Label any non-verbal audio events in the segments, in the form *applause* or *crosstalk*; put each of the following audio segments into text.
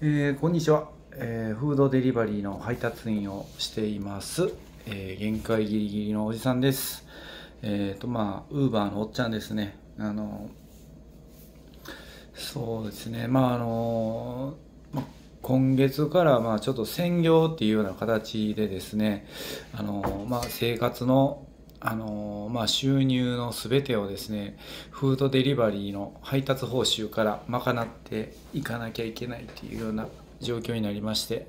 えー、こんにちは、えー、フードデリバリーの配達員をしています、えー、限界ギリギリのおじさんですえっ、とまあウーバーのおっちゃんですねあのそうですねまああの今月からまあちょっと専業っていうような形でですねあの、まあ、生活のあのまあ、収入の全てをですねフードデリバリーの配達報酬から賄っていかなきゃいけないっていうような状況になりまして、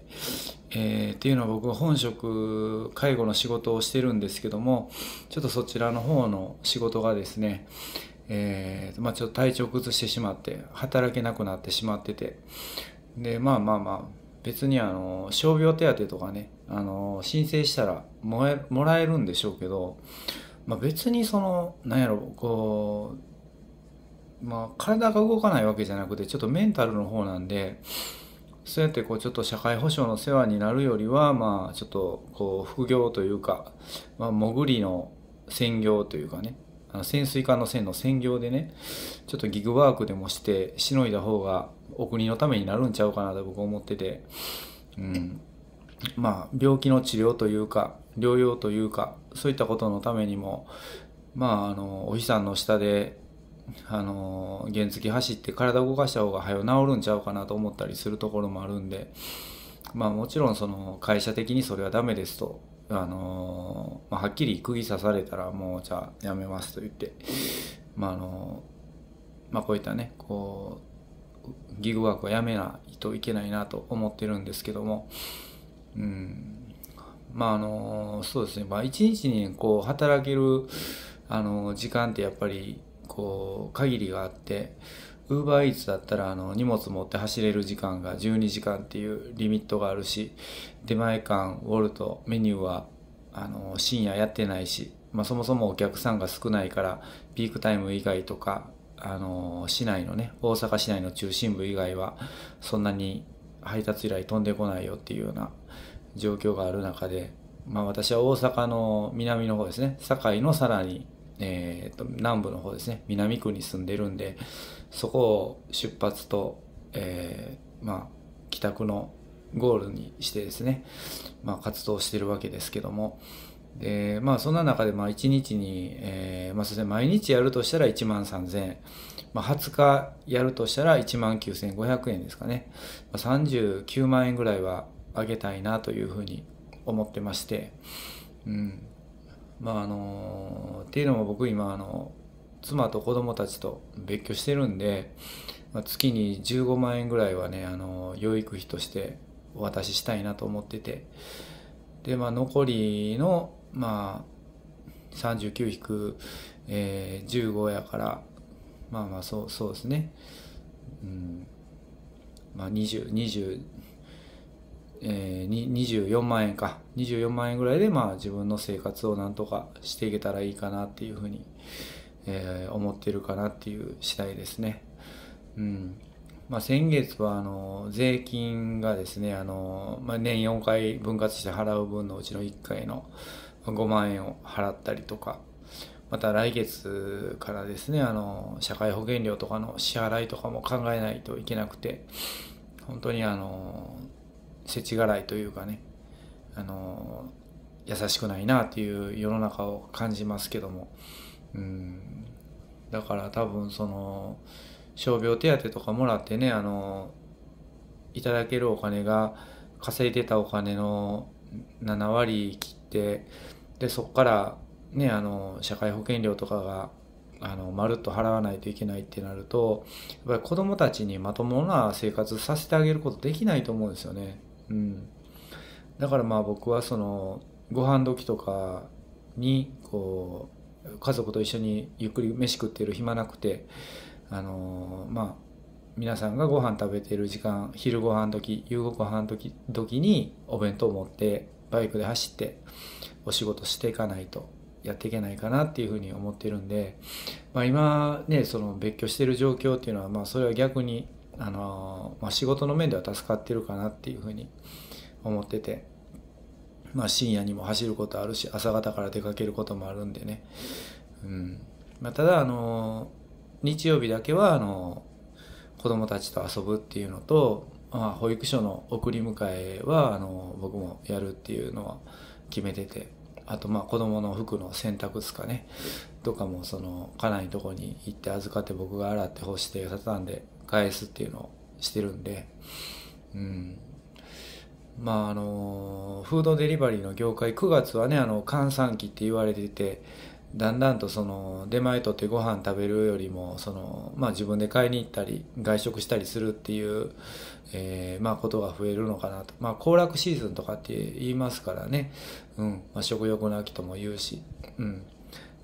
えー、っていうのは僕本職介護の仕事をしてるんですけどもちょっとそちらの方の仕事がですね、えーまあ、ちょっと体調崩してしまって働けなくなってしまっててでまあまあまあ別にあの傷病手当とかねあの申請したらもらえるんでしょうけど、まあ、別にそのなんやろこう、まあ、体が動かないわけじゃなくてちょっとメンタルの方なんでそうやってこうちょっと社会保障の世話になるよりはまあちょっとこう副業というか、まあ、潜りの専業というかねあの潜水艦の線の専業でねちょっとギグワークでもしてしのいだ方がお国のためになるんちゃうかなと僕思ってて、うん、まあ病気の治療というか療養というかそういったことのためにもまああのお日さんの下であの原付走って体動かした方が早治るんちゃうかなと思ったりするところもあるんでまあもちろんその会社的にそれはダメですとあのまあ、はっきり釘刺されたらもうじゃあやめますと言って、まああのまあ、こういったねこうギグワークはやめないといけないなと思ってるんですけども、うん、まああの、そうですね、まあ一日にこう働ける、あの、時間ってやっぱり、こう、限りがあって、ウーバーイーツだったら、あの、荷物持って走れる時間が12時間っていうリミットがあるし、出前館、ウォルト、メニューは、あの、深夜やってないし、まあ、そもそもお客さんが少ないから、ピークタイム以外とか、あの、市内のね、大阪市内の中心部以外は、そんなに配達依頼飛んでこないよっていうような状況がある中で、まあ私は大阪の南の方ですね、堺のさらに、えー、と南部の方ですね、南区に住んでるんで、そこを出発と、えー、まあ、帰宅のゴールにしてですね、まあ活動してるわけですけども、で、まあ、そんな中で、まあ、1日に、えー、まあ、そうで毎日やるとしたら1万3000円。まあ、20日やるとしたら1万9500円ですかね。まあ、39万円ぐらいは上げたいなというふうに思ってまして。うん。まあ、あのー、っていうのも僕今、あの、妻と子供たちと別居してるんで、まあ、月に15万円ぐらいはね、あのー、養育費としてお渡ししたいなと思ってて。で、まあ、残りの、まあ、39引く、えー、15やから、まあまあ、そう、そうですね。うん。まあ、20、20、えー、24万円か。24万円ぐらいで、まあ、自分の生活をなんとかしていけたらいいかなっていうふうに、えー、思ってるかなっていう次第ですね。うん。まあ、先月はあの税金がですねあの、まあ、年4回分割して払う分のうちの1回の、5万円を払ったりとか、また来月からですね、あの、社会保険料とかの支払いとかも考えないといけなくて、本当にあの、世知辛いというかね、あの、優しくないなという世の中を感じますけども、うん、だから多分その、傷病手当とかもらってね、あの、いただけるお金が、稼いでたお金の7割切って、でそこからねあの社会保険料とかがあのまるっと払わないといけないってなるとやっぱり子どもたちにまともな生活させてあげることできないと思うんですよね。うん、だからまあ僕はそのご飯時とかにこう家族と一緒にゆっくり飯食ってる暇なくてあのまあ皆さんがご飯食べてる時間昼ご飯時夕ご飯時時にお弁当を持ってバイクで走ってお仕事していかないとやっていけないかなっていうふうに思ってるんで、まあ、今ねその別居してる状況っていうのは、まあ、それは逆に、あのまあ、仕事の面では助かってるかなっていうふうに思ってて、まあ、深夜にも走ることあるし朝方から出かけることもあるんでね、うんまあ、ただ、あの日曜日だけはあの子供たちと遊ぶっていうのと、まあ、保育所の送り迎えはあの僕もやるっていうのは。決めててあとまあ子供の服の洗濯ですかねとかもその家内のとこに行って預かって僕が洗って干して畳んで返すっていうのをしてるんでうんまああのフードデリバリーの業界9月はねあの閑散期って言われててだんだんとその出前とってご飯食べるよりもその、まあ、自分で買いに行ったり外食したりするっていう、えまあ、ことが増えるのかなと、まあ、行楽シーズンとかって言いますからね、うんまあ、食欲の秋とも言うし、うん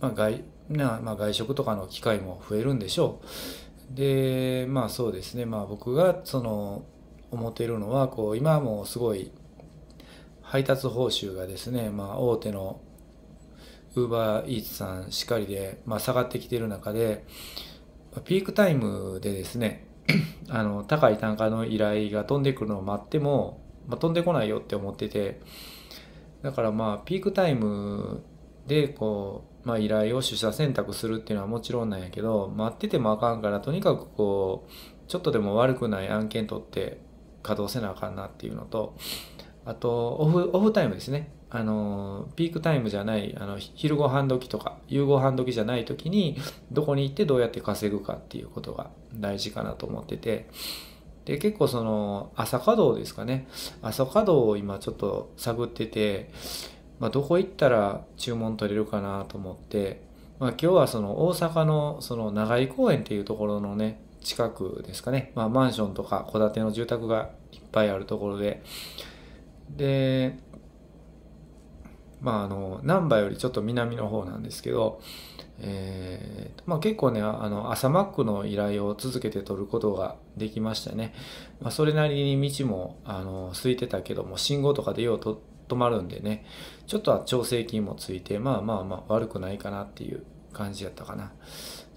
まあ外なまあ、外食とかの機会も増えるんでしょうでまあそうですね、まあ、僕がその思っているのはこう今もすごい配達報酬がですね、まあ、大手のウーバーイーツさんしかりで、まあ、下がってきてる中で、ピークタイムでですね、*coughs* あの、高い単価の依頼が飛んでくるのを待っても、まあ、飛んでこないよって思ってて、だからまあ、ピークタイムで、こう、まあ、依頼を取捨選択するっていうのはもちろんなんやけど、待っててもあかんから、とにかくこう、ちょっとでも悪くない案件取って稼働せなあかんなっていうのと、あと、オフ、オフタイムですね。あの、ピークタイムじゃない、あの、昼ご飯時とか、夕ご飯時じゃない時に、どこに行ってどうやって稼ぐかっていうことが大事かなと思ってて、で、結構その、朝稼働ですかね。朝稼働を今ちょっと探ってて、まあ、どこ行ったら注文取れるかなと思って、まあ、今日はその大阪のその長井公園っていうところのね、近くですかね。まあ、マンションとか戸建ての住宅がいっぱいあるところで、で、まあ、あの、南波よりちょっと南の方なんですけど、えー、まあ、結構ね、あの、朝マックの依頼を続けて取ることができましたね。まあ、それなりに道も、あの、空いてたけども、信号とかでようと止まるんでね、ちょっとは調整金もついて、まあまあまあ悪くないかなっていう感じやったかな。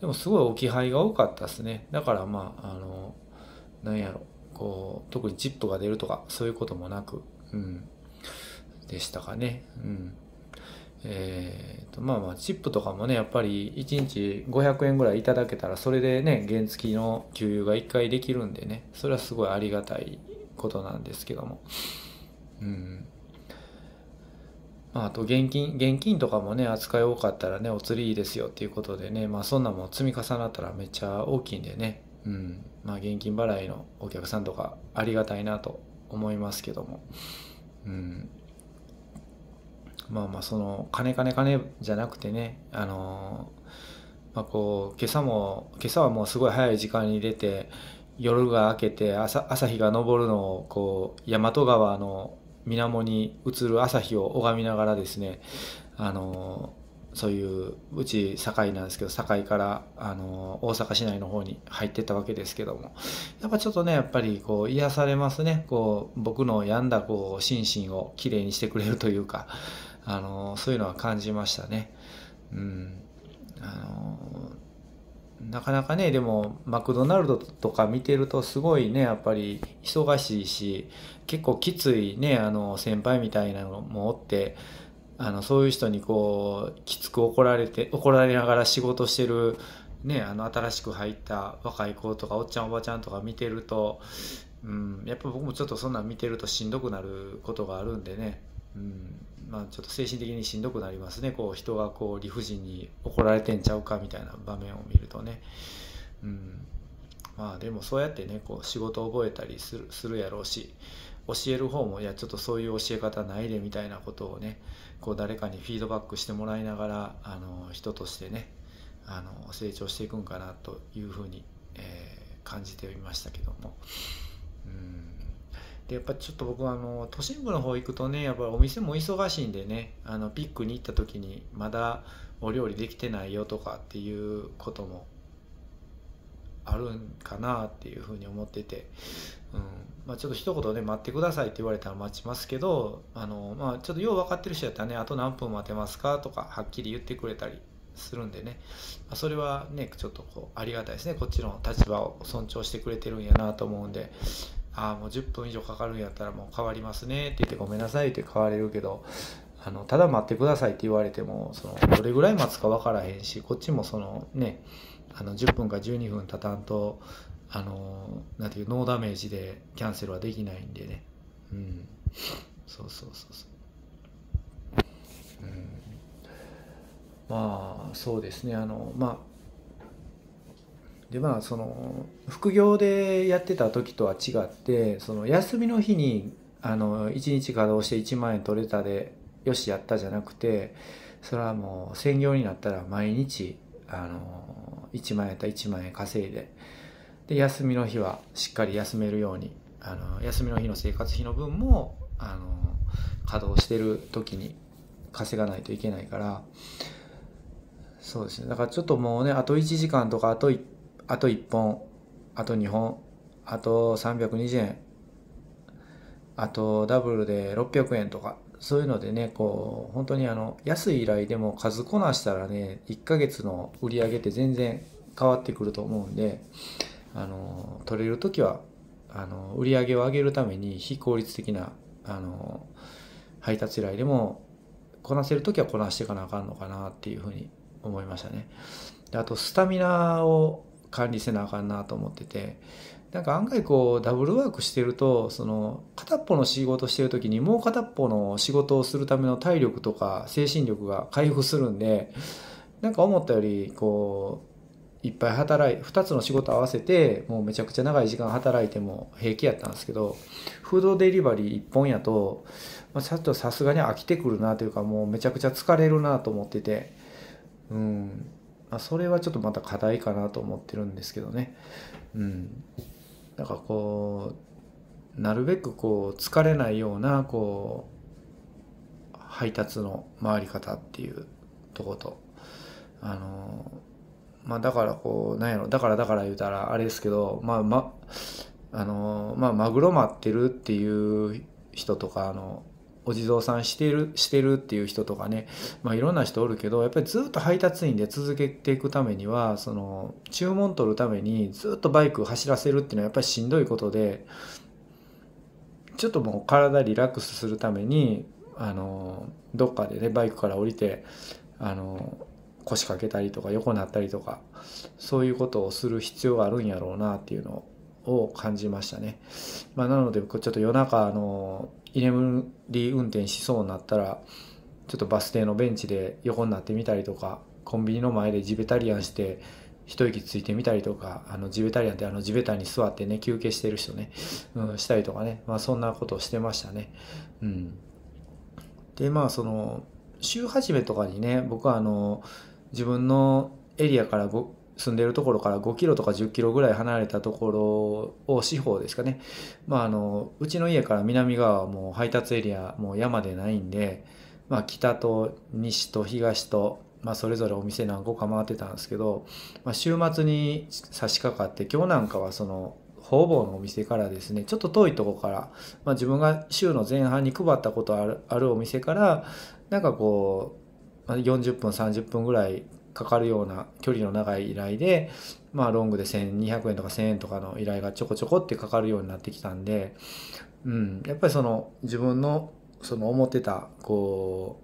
でもすごい置き配が多かったですね。だからまあ、あの、なんやろ、こう、特にチップが出るとか、そういうこともなく、うん、でしたかね。うん。えー、と、まあまあ、チップとかもね、やっぱり1日500円ぐらいいただけたら、それでね、原付きの給油が1回できるんでね、それはすごいありがたいことなんですけども。うん。まあ、あと現金、現金とかもね、扱い多かったらね、お釣りいいですよっていうことでね、まあそんなもん積み重なったらめっちゃ大きいんでね、うん。まあ現金払いのお客さんとかありがたいなと思いますけども。うん。まあまあその金金金じゃなくてねあのまあこう今朝も今朝はもうすごい早い時間に出て夜が明けて朝朝日が昇るのをこう大和川の水面に映る朝日を拝みながらですねあのそういううち堺なんですけど堺からあの大阪市内の方に入ってったわけですけどもやっぱちょっとねやっぱりこう癒されますねこう僕の病んだこう心身をきれいにしてくれるというかあのそういうのは感じましたね。うん、あのなかなかねでもマクドナルドとか見てるとすごいねやっぱり忙しいし結構きついねあの先輩みたいなのもおってあのそういう人にこうきつく怒られて怒られながら仕事してる、ね、あの新しく入った若い子とかおっちゃんおばちゃんとか見てると、うん、やっぱ僕もちょっとそんなん見てるとしんどくなることがあるんでね。うんまあ、ちょっと精神的にしんどくなりますねこう人がこう理不尽に怒られてんちゃうかみたいな場面を見るとね、うん、まあでもそうやってねこう仕事を覚えたりするするやろうし教える方もいやちょっとそういう教え方ないでみたいなことをねこう誰かにフィードバックしてもらいながらあの人としてねあの成長していくんかなというふうに、えー、感じてみましたけども。うんでやっぱちょっと僕はあの都心部の方行くとねやっぱお店も忙しいんでねあのピックに行った時にまだお料理できてないよとかっていうこともあるんかなっていうふうに思ってて、うんまあ、ちょっと一言ね待ってくださいって言われたら待ちますけどあの、まあ、ちょっとよう分かってる人やったらねあと何分待てますかとかはっきり言ってくれたりするんでね、まそれはねちょっとこうありがたいですねこっちの立場を尊重してくれてるんやなと思うんでああもう10分以上かかるんやったらもう変わりますねって言ってごめんなさいって変われるけどあのただ待ってくださいって言われてもそのどれぐらい待つか分からへんしこっちもそのねあの10分か12分たたんとあのなんていうノーダメージでキャンセルはできないんでねうんそうそうそうそううんまあそうですねあのまあでまあその副業でやってた時とは違ってその休みの日にあの1日稼働して1万円取れたでよしやったじゃなくてそれはもう専業になったら毎日あの1万円やったら1万円稼いでで休みの日はしっかり休めるようにあの休みの日の生活費の分もあの稼働してる時に稼がないといけないからそうですねだからちょっともうねあと1時間とかあと1あと1本、あと2本、あと320円、あとダブルで600円とか、そういうのでね、こう、本当にあの、安い依頼でも数こなしたらね、1ヶ月の売り上げって全然変わってくると思うんで、あの、取れる時は、あの、売り上げを上げるために非効率的な、あの、配達依頼でも、こなせる時はこなしていかなあかんのかなっていうふうに思いましたね。であと、スタミナを管理せなあかんなと思っててなんか案外こうダブルワークしてるとその片っぽの仕事してる時にもう片っぽの仕事をするための体力とか精神力が回復するんでなんか思ったよりこういっぱい働い2つの仕事合わせてもうめちゃくちゃ長い時間働いても平気やったんですけどフードデリバリー1本やとちょっとさすがに飽きてくるなというかもうめちゃくちゃ疲れるなと思っててうんまあ、それはちょっとまた課題かなと思ってるんですけどね。うん。だからこう、なるべくこう、疲れないような、こう、配達の回り方っていうとこと、あの、まあだからこう、なんやろ、だからだから言うたらあれですけど、まあま、あの、まあマグロ待ってるっていう人とか、あの、お地蔵さんしてるしてるっていう人とかね、まあ、いろんな人おるけどやっぱりずっと配達員で続けていくためにはその注文取るためにずっとバイク走らせるっていうのはやっぱりしんどいことでちょっともう体リラックスするためにあのどっかでねバイクから降りてあの腰掛けたりとか横になったりとかそういうことをする必要があるんやろうなっていうのを感じましたね。まあ、なのでちょっと夜中あの居眠り運転しそうになったらちょっとバス停のベンチで横になってみたりとかコンビニの前でジベタリアンして一息ついてみたりとかあのジベタリアンってあの地べたに座ってね休憩してる人ね、うん、したりとかね、まあ、そんなことをしてましたね。うん、でまあその週初めとかにね僕はあの自分のエリアから住んでるところから5キロとか10キロぐらい離れたところを四方ですかね、まあ、あのうちの家から南側はもう配達エリアもう山でないんで、まあ、北と西と東と、まあ、それぞれお店何個か回ってたんですけど、まあ、週末に差し掛かって今日なんかはその方々のお店からですねちょっと遠いとこから、まあ、自分が週の前半に配ったことあるあるお店からなんかこう40分30分ぐらいかかるような距離の長い依頼で、まあ、ロングで1200円とか1000円とかの依頼がちょこちょこってかかるようになってきたんで、うん、やっぱりその自分のその思ってたこ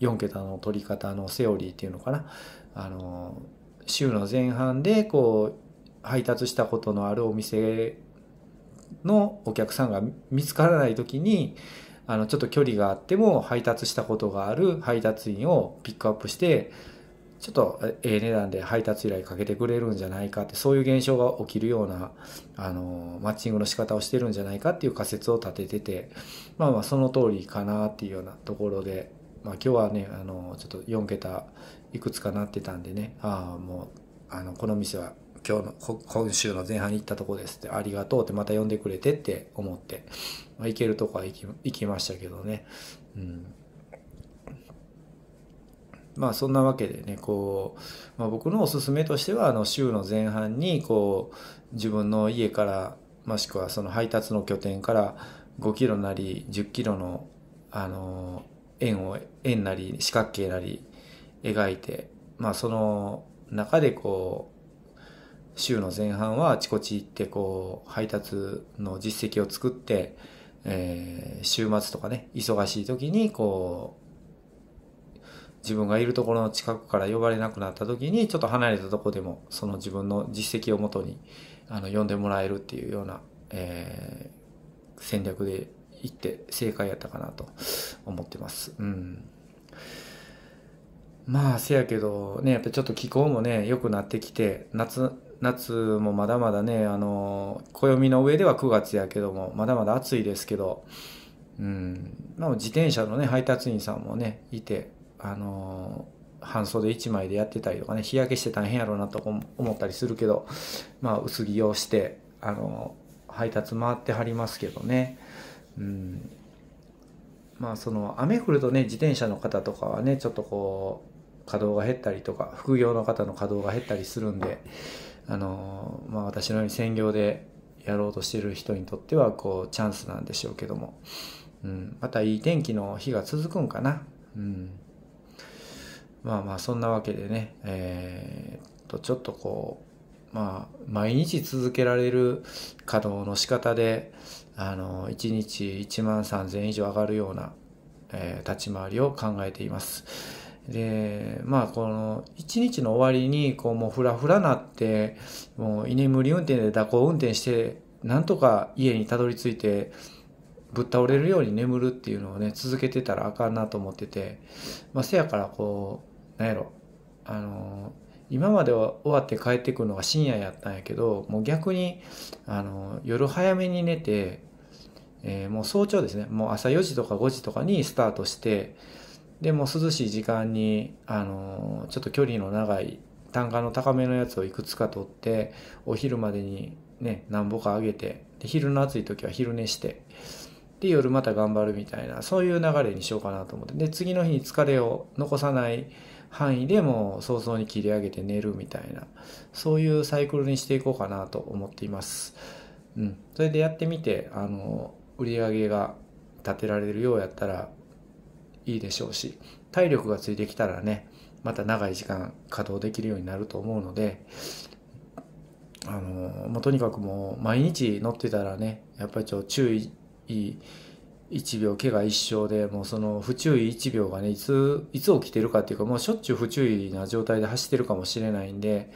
う4桁の取り方のセオリーっていうのかなあの週の前半でこう配達したことのあるお店のお客さんが見つからない時にあのちょっと距離があっても配達したことがある配達員をピックアップしてちょっとええ値段で配達依頼かけてくれるんじゃないかってそういう現象が起きるようなあのマッチングの仕方をしてるんじゃないかっていう仮説を立てててまあまあその通りかなっていうようなところで、まあ、今日はねあのちょっと4桁いくつかなってたんでねああもうあのこの店は今日の今週の前半に行ったとこですってありがとうってまた呼んでくれてって思って、まあ、行けるとこは行きましたけどね。うんまあそんなわけでね、こう、まあ、僕のおすすめとしては、あの週の前半に、こう、自分の家から、もしくはその配達の拠点から5キロなり10キロの、あの、円を、円なり四角形なり描いて、まあその中でこう、週の前半はあちこち行ってこう配達の実績を作って、えー、週末とかね忙しい時にこう、自分がいるところの近くから呼ばれなくなった時にちょっと離れたとこでもその自分の実績をもとにあの呼んでもらえるっていうような、えー、戦略でいって正解やったかなと思ってます。うんまあせやけどねやっぱちょっと気候もね良くなってきて夏夏もまだまだねあの暦の上では9月やけどもまだまだ暑いですけど、うんまあ、自転車のね配達員さんもねいてあの半袖1枚でやってたりとかね日焼けして大変やろうなと思ったりするけど、まあ、薄着をしてあの配達回ってはりますけどね、うん、まあその雨降るとね自転車の方とかはねちょっとこう稼働が減ったりとか副業の方の稼働が減ったりするんであの、まあ、私のように専業でやろうとしてる人にとってはこうチャンスなんでしょうけども、うん、またいい天気の日が続くんかな。うんまあまあそんなわけでね、えー、とちょっとこう、まあ、毎日続けられる稼働の仕方で、あの、1日1万3000以上上がるような、えー、立ち回りを考えています。で、まあこの1日の終わりに、こうもうフラフラなって、もう居眠り運転で蛇行運転して、なんとか家にたどり着いて、ぶっ倒れるように眠るっていうのをね続けてたらあかんなと思ってて、まあ、せやからこうなんやろあの今までは終わって帰ってくるのが深夜やったんやけどもう逆にあの夜早めに寝て、えー、もう早朝ですねもう朝4時とか5時とかにスタートしてでも涼しい時間にあのちょっと距離の長い単価の高めのやつをいくつか取ってお昼までにね何ぼか上げてで昼の暑い時は昼寝してで夜また頑張るみたいなそういう流れにしようかなと思ってで次の日に疲れを残さない範囲でも早々に切り上げて寝るみたいな、そういうサイクルにしていこうかなと思っています。うん。それでやってみて、あの、売り上げが立てられるようやったらいいでしょうし、体力がついてきたらね、また長い時間稼働できるようになると思うので、あの、もうとにかくもう毎日乗ってたらね、やっぱりちょっと注意1秒怪我一生でもうその不注意1秒がねいついつ起きてるかっていうかもうしょっちゅう不注意な状態で走ってるかもしれないんで、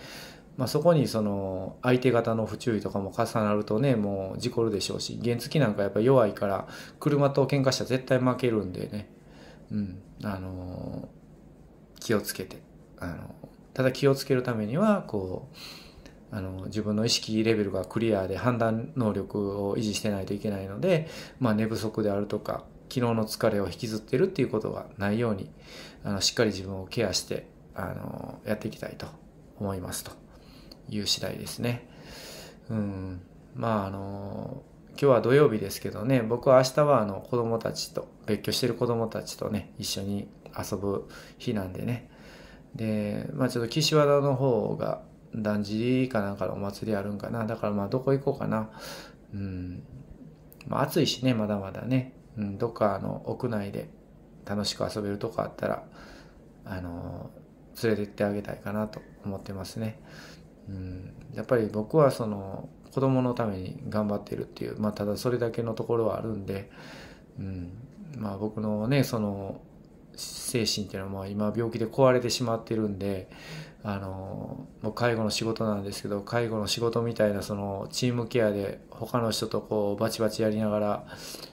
まあ、そこにその相手方の不注意とかも重なるとねもう事故るでしょうし原付なんかやっぱ弱いから車と喧嘩したら絶対負けるんでね、うん、あの気をつけてあのただ気をつけるためにはこうあの自分の意識レベルがクリアで判断能力を維持してないといけないので、まあ、寝不足であるとか昨日の疲れを引きずってるっていうことがないようにあのしっかり自分をケアしてあのやっていきたいと思いますという次第ですね。うんまああの今日は土曜日ですけどね僕は明日はあの子供たちと別居してる子供たちとね一緒に遊ぶ日なんでねで、まあ、ちょっと岸和田の方がだんじりかなんかのお祭りあるんかな。だからまあどこ行こうかな。うん。まあ暑いしね、まだまだね。うん、どっかあの屋内で楽しく遊べるとこあったら、あのー、連れてってあげたいかなと思ってますね。うん、やっぱり僕はその子供のために頑張ってるっていう、まあ、ただそれだけのところはあるんで、うんまあ、僕のねその精神っていうのは今病気で壊れてしまってるんで、あのもう介護の仕事なんですけど介護の仕事みたいなそのチームケアで他の人とこうバチバチやりながら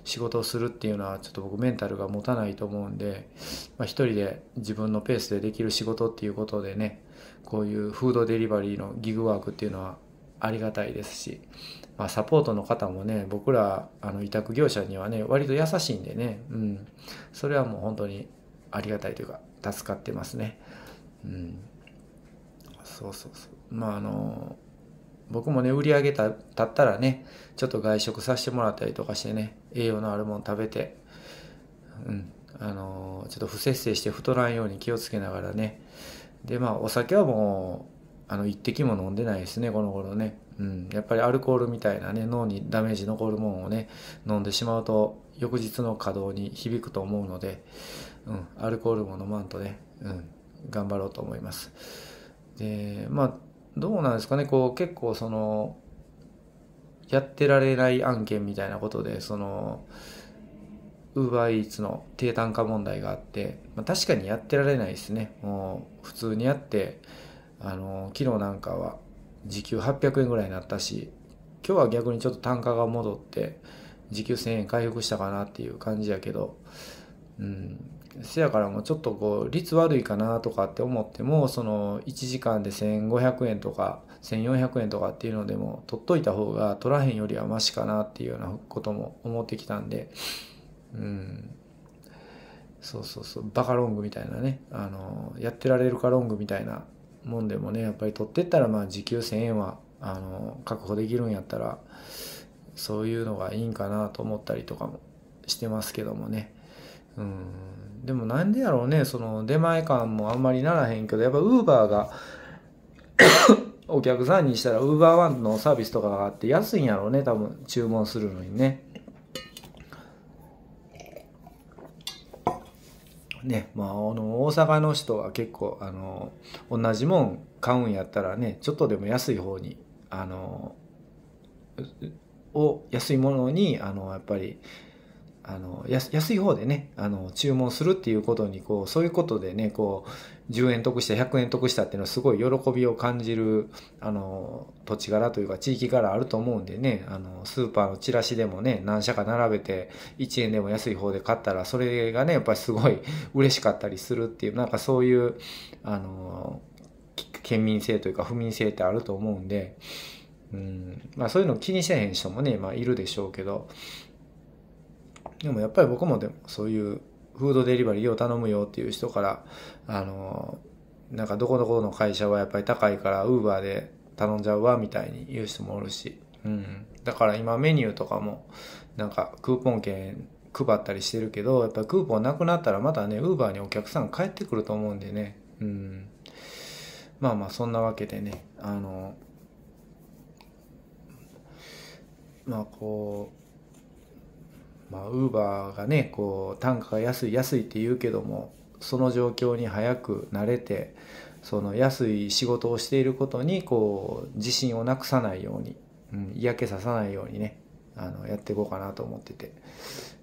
仕事をするっていうのはちょっと僕メンタルが持たないと思うんで、まあ、人で自分のペースでできる仕事っていうことでねこういうフードデリバリーのギグワークっていうのはありがたいですし、まあ、サポートの方もね僕らあの委託業者にはね割と優しいんでね、うん、それはもう本当にありがたいというか助かってますね。うんそうそうそう。まああの、僕もね、売り上げたったらね、ちょっと外食させてもらったりとかしてね、栄養のあるもの食べて、うん、あの、ちょっと不節制して太らんように気をつけながらね。で、まあお酒はもう、あの、一滴も飲んでないですね、この頃ね。うん、やっぱりアルコールみたいなね、脳にダメージ残るもんをね、飲んでしまうと、翌日の稼働に響くと思うので、うん、アルコールも飲まんとね、うん、頑張ろうと思います。で、まあ、どうなんですかね、こう、結構その、やってられない案件みたいなことで、その、ウーバーイーツの低単価問題があって、まあ、確かにやってられないですね。もう、普通にやって、あの、昨日なんかは時給800円ぐらいになったし、今日は逆にちょっと単価が戻って、時給1000円回復したかなっていう感じやけど、うん、せやからもうちょっとこう率悪いかなとかって思ってもその1時間で1500円とか1400円とかっていうのでも取っといた方が取らへんよりはマシかなっていうようなことも思ってきたんでうんそうそうそうバカロングみたいなねあのやってられるかロングみたいなもんでもねやっぱり取ってったらまあ時給1000円はあの確保できるんやったらそういうのがいいんかなと思ったりとかもしてますけどもねうんでもなんでやろうね、その出前感もあんまりならへんけど、やっぱウーバーが *coughs* お客さんにしたらウーバーワンのサービスとかがあって安いんやろうね、多分注文するのにね。ね、まあ、あの、大阪の人は結構、あの、同じもん買うんやったらね、ちょっとでも安い方に、あの、を安いものにあのやっぱりあの安い方でねあの注文するっていうことにこうそういうことでねこう10円得した100円得したっていうのはすごい喜びを感じるあの土地柄というか地域柄あると思うんでねあのスーパーのチラシでもね何社か並べて1円でも安い方で買ったらそれがねやっぱりすごい嬉しかったりするっていうなんかそういうあの県民性というか不民性ってあると思うんで。うんまあ、そういうの気にしへん人もね、まあ、いるでしょうけど、でもやっぱり僕もでもそういうフードデリバリーを頼むよっていう人から、あの、なんかどこどこの会社はやっぱり高いから、ウーバーで頼んじゃうわみたいに言う人もおるし、うん。だから今メニューとかも、なんかクーポン券配ったりしてるけど、やっぱクーポンなくなったらまたね、ウーバーにお客さん帰ってくると思うんでね、うん。まあまあそんなわけでね、あの、まあこう、まあ、ウーバーがね、こう、単価が安い安いって言うけども、その状況に早く慣れて、その安い仕事をしていることに、こう、自信をなくさないように、うん、嫌気ささないようにね、あの、やっていこうかなと思ってて。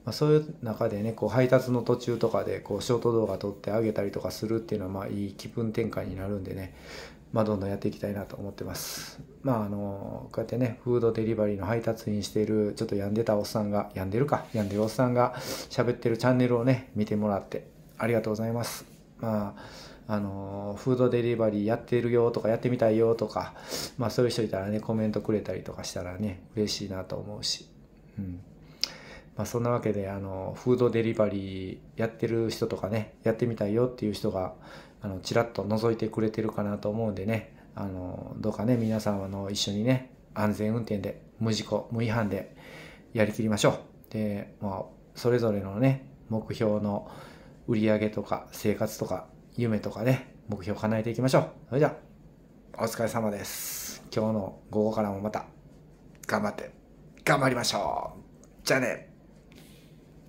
まあ、そういう中でね、こう、配達の途中とかで、こう、ショート動画撮ってあげたりとかするっていうのは、まあ、いい気分転換になるんでね、まあ、どんどんやっていきたいなと思ってます。まあ、あの、こうやってね、フードデリバリーの配達員している、ちょっと病んでたおっさんが、病んでるか、病んでるおっさんが喋ってるチャンネルをね、見てもらって、ありがとうございます。まあ、あの、フードデリバリーやってるよとか、やってみたいよとか、まあ、そういう人いたらね、コメントくれたりとかしたらね、嬉しいなと思うし、うん。まあ、そんなわけで、あの、フードデリバリーやってる人とかね、やってみたいよっていう人があの、ちらっと覗いてくれてるかなと思うんでね、あの、どうかね、皆さんあの、一緒にね、安全運転で、無事故、無違反で、やりきりましょう。で、まあ、それぞれのね、目標の売り上げとか、生活とか、夢とかね、目標を叶えていきましょう。それじゃあ、お疲れ様です。今日の午後からもまた、頑張って、頑張りましょうじゃあね